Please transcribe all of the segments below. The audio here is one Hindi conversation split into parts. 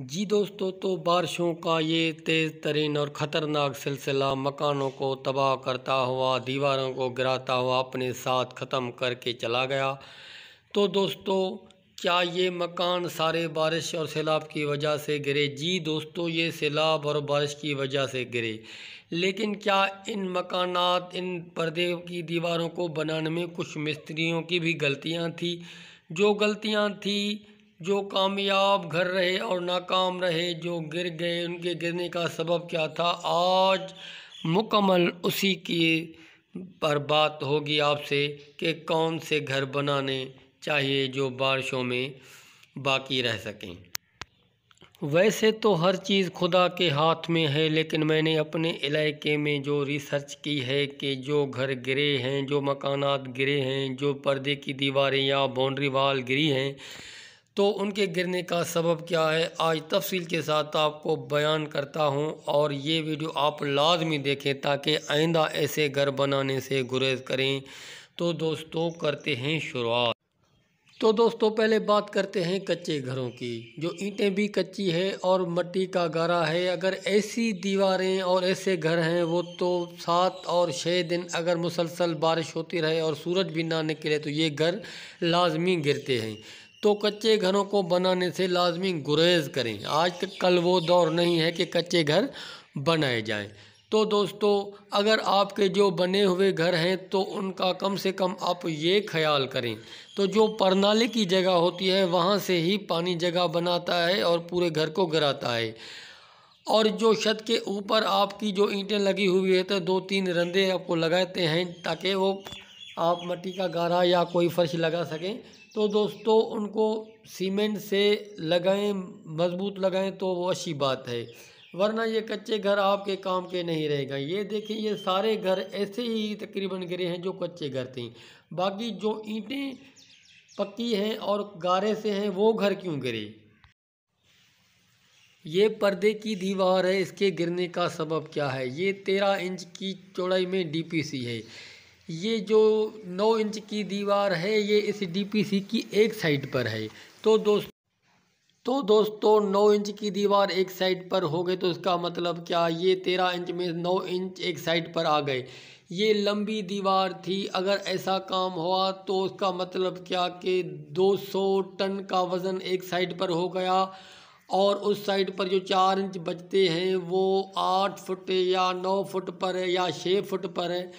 जी दोस्तों तो बारिशों का ये तेज़ तरीन और ख़तरनाक सिलसिला मकानों को तबाह करता हुआ दीवारों को गिराता हुआ अपने साथ ख़त्म करके चला गया तो दोस्तों क्या ये मकान सारे बारिश और सैलाब की वजह से गिरे जी दोस्तों ये सैलाब और बारिश की वजह से गिरे लेकिन क्या इन मकानात इन पर्दे की दीवारों को बनाने में कुछ मिस्त्रियों की भी गलतियां थी जो गलतियां थी जो कामयाब घर रहे और नाकाम रहे जो गिर गए उनके गिरने का सबब क्या था आज मुकम्मल उसी की पर बात होगी आपसे कि कौन से घर बनाने चाहिए जो बारिशों में बाकी रह सकें वैसे तो हर चीज़ खुदा के हाथ में है लेकिन मैंने अपने इलाके में जो रिसर्च की है कि जो घर गिरे हैं जो मकानात गिरे हैं जो पर्दे की दीवारें या बाउंड्री वाल गिरी हैं तो उनके गिरने का सबब क्या है आज तफसील के साथ आपको बयान करता हूँ और ये वीडियो आप लाजमी देखें ताकि आइंदा ऐसे घर बनाने से गुरेज करें तो दोस्तों करते हैं शुरुआत तो दोस्तों पहले बात करते हैं कच्चे घरों की जो ईंटें भी कच्ची है और मट्टी का गारा है अगर ऐसी दीवारें और ऐसे घर हैं वो तो सात और छः दिन अगर मुसलसल बारिश होती रहे और सूरज भी ना निकले तो ये घर लाजमी गिरते हैं तो कच्चे घरों को बनाने से लाजमी गुरेज करें आज कल वो दौर नहीं है कि कच्चे घर बनाए जाएं तो दोस्तों अगर आपके जो बने हुए घर हैं तो उनका कम से कम आप ये ख्याल करें तो जो परनाले की जगह होती है वहाँ से ही पानी जगह बनाता है और पूरे घर को गिराता है और जो छत के ऊपर आपकी जो ईंटें लगी हुई है तो दो तीन रंधे आपको लगाते हैं ताकि वो आप मट्टी का गारा या कोई फर्श लगा सकें तो दोस्तों उनको सीमेंट से लगाएं मज़बूत लगाएं तो वो अच्छी बात है वरना ये कच्चे घर आपके काम के नहीं रहेगा ये देखें ये सारे घर ऐसे ही तकरीबन गिरे हैं जो कच्चे घर थे बाकी जो ईंटें पक्की हैं और गारे से हैं वो घर क्यों गिरे ये पर्दे की दीवार है इसके गिरने का सबब क्या है ये तेरह इंच की चौड़ाई में डीपीसी है ये जो नौ इंच की दीवार है ये इस डीपीसी की एक साइड पर है तो दोस्त तो दोस्तों नौ इंच की दीवार एक साइड पर हो गई तो इसका मतलब क्या ये तेरह इंच में नौ इंच एक साइड पर आ गए ये लंबी दीवार थी अगर ऐसा काम हुआ तो उसका मतलब क्या कि 200 टन का वज़न एक साइड पर हो गया और उस साइड पर जो चार इंच बचते हैं वो आठ फुट या नौ फुट पर है या छः फुट पर है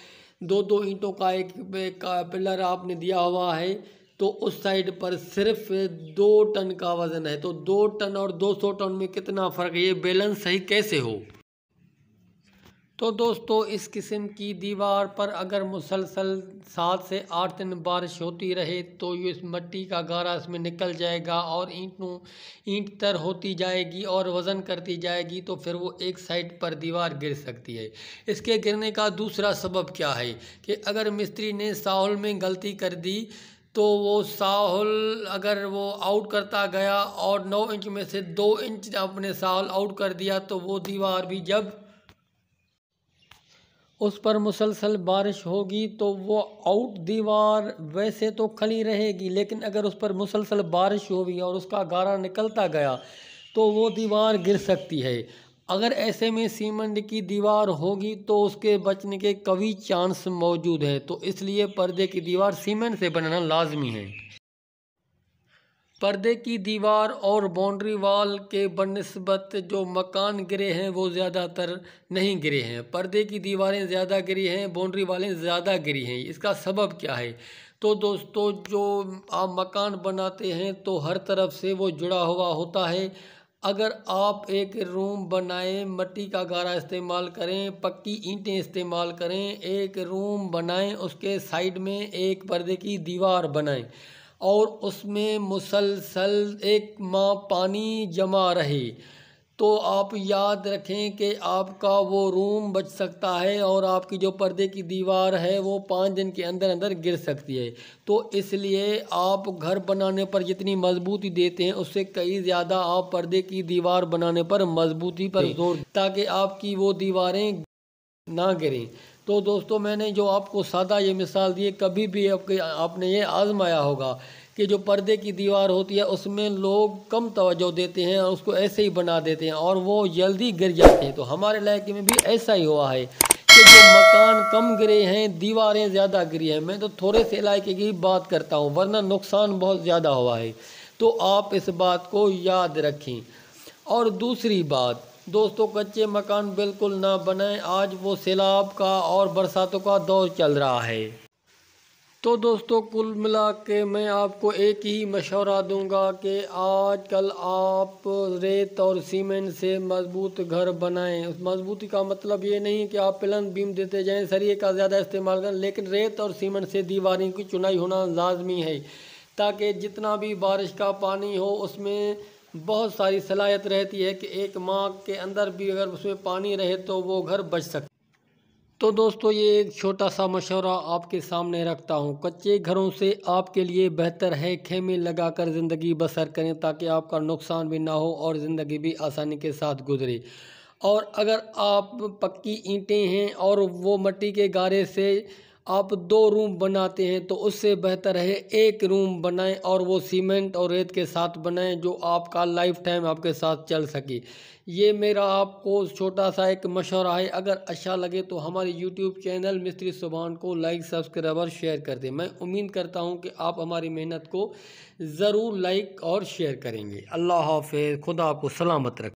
दो दो ईंटों का एक का पिलर आपने दिया हुआ है तो उस साइड पर सिर्फ दो टन का वज़न है तो दो टन और दो सौ टन में कितना फ़र्क ये बैलेंस सही कैसे हो तो दोस्तों इस किस्म की दीवार पर अगर मुसलसल सात से आठ दिन बारिश होती रहे तो ये इस मिट्टी का गारा इसमें निकल जाएगा और ईंटों ईंट तर होती जाएगी और वज़न करती जाएगी तो फिर वो एक साइड पर दीवार गिर सकती है इसके गिरने का दूसरा सबब क्या है कि अगर मिस्त्री ने साहुल में गलती कर दी तो वो साहुल अगर वो आउट करता गया और नौ इंच में से दो इंच अपने साहुल आउट कर दिया तो वो दीवार भी जब उस पर मुसलसल बारिश होगी तो वो आउट दीवार वैसे तो खली रहेगी लेकिन अगर उस पर मुसलसल बारिश गई और उसका गारा निकलता गया तो वो दीवार गिर सकती है अगर ऐसे में सीमेंट की दीवार होगी तो उसके बचने के कभी चांस मौजूद है तो इसलिए पर्दे की दीवार सीमेंट से बनाना लाजमी है पर्दे की दीवार और बाउंड्री वाल के बनस्बत जो मकान गिरे हैं वो ज़्यादातर नहीं गिरे हैं पर्दे की दीवारें ज़्यादा गिरी हैं बाउंड्री वालें ज़्यादा गिरी हैं इसका सबब क्या है तो दोस्तों जो आप मकान बनाते हैं तो हर तरफ से वो जुड़ा हुआ होता है अगर आप एक रूम बनाएं मट्टी का गारा इस्तेमाल करें पक्की ईंटें इस्तेमाल करें एक रूम बनाएं उसके साइड में एक पर्दे की दीवार बनाएं और उसमें मुसलसल एक माह पानी जमा रहे तो आप याद रखें कि आपका वो रूम बच सकता है और आपकी जो पर्दे की दीवार है वो पाँच दिन के अंदर अंदर गिर सकती है तो इसलिए आप घर बनाने पर जितनी मजबूती देते हैं उससे कई ज़्यादा आप पर्दे की दीवार बनाने पर मजबूती पर जोर ताकि आपकी वो दीवारें ना करें तो दोस्तों मैंने जो आपको सादा ये मिसाल दी कभी भी आपके आपने ये आजमाया होगा कि जो पर्दे की दीवार होती है उसमें लोग कम तवज्जो देते हैं और उसको ऐसे ही बना देते हैं और वो जल्दी गिर जाते हैं तो हमारे इलाके में भी ऐसा ही हुआ है कि जो मकान कम गिरे हैं दीवारें ज़्यादा गिरी हैं मैं तो थोड़े से इलाके की बात करता हूँ वरना नुकसान बहुत ज़्यादा हुआ है तो आप इस बात को याद रखें और दूसरी बात दोस्तों कच्चे मकान बिल्कुल ना बनाएं आज वो सैलाब का और बरसातों का दौर चल रहा है तो दोस्तों कुल मिला के मैं आपको एक ही मशवरा दूंगा कि आज कल आप रेत और सीमेंट से मजबूत घर बनाएं उस मजबूती का मतलब ये नहीं कि आप पिलन बीम देते जाएं सरिये का ज़्यादा इस्तेमाल करें लेकिन रेत और सीमेंट से दीवारों की चुनाई होना लाजमी है ताकि जितना भी बारिश का पानी हो उसमें बहुत सारी सलाहियत रहती है कि एक माह के अंदर भी अगर उसमें पानी रहे तो वो घर बच सकते तो दोस्तों ये एक छोटा सा मशवरा आपके सामने रखता हूँ कच्चे घरों से आपके लिए बेहतर है खेमे लगाकर ज़िंदगी बसर करें ताकि आपका नुकसान भी ना हो और ज़िंदगी भी आसानी के साथ गुजरे और अगर आप पक्की ईंटें हैं और वो मट्टी के गारे से आप दो रूम बनाते हैं तो उससे बेहतर है एक रूम बनाएं और वो सीमेंट और रेत के साथ बनाएं जो आपका लाइफ टाइम आपके साथ चल सके ये मेरा आपको छोटा सा एक मशवरा है अगर अच्छा लगे तो हमारे यूट्यूब चैनल मिस्त्री सुबहान को लाइक सब्सक्राइब और शेयर कर दें मैं उम्मीद करता हूँ कि आप हमारी मेहनत को ज़रूर लाइक और शेयर करेंगे अल्लाह हाफ खुदा आपको सलामत रख